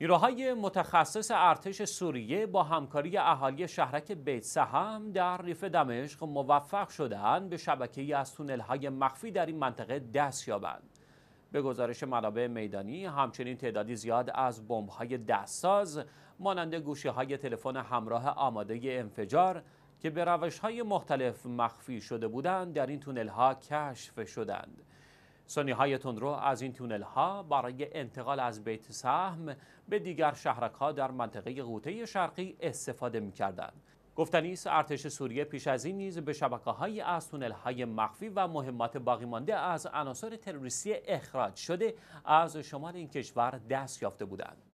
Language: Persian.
نیروهای متخصص ارتش سوریه با همکاری اهالی شهرک بیت سهم در ریف دمشق موفق شدند به ای از تونل‌های مخفی در این منطقه دست یابند. به گزارش منابع میدانی همچنین تعدادی زیاد از بمب‌های دستساز مانند های تلفن همراه آماده انفجار که به روش‌های مختلف مخفی شده بودند در این تونل‌ها کشف شدند. سنی های تندرو از این تونل ها برای انتقال از بیت سهم به دیگر شهرک ها در منطقه قوطه شرقی استفاده می کردند. گفتنی ارتش سوریه پیش از این نیز به شبکه های از تونل های مخفی و مهمات باقی مانده از عناصر تروریستی اخراج شده از شمال این کشور دست یافته بودند.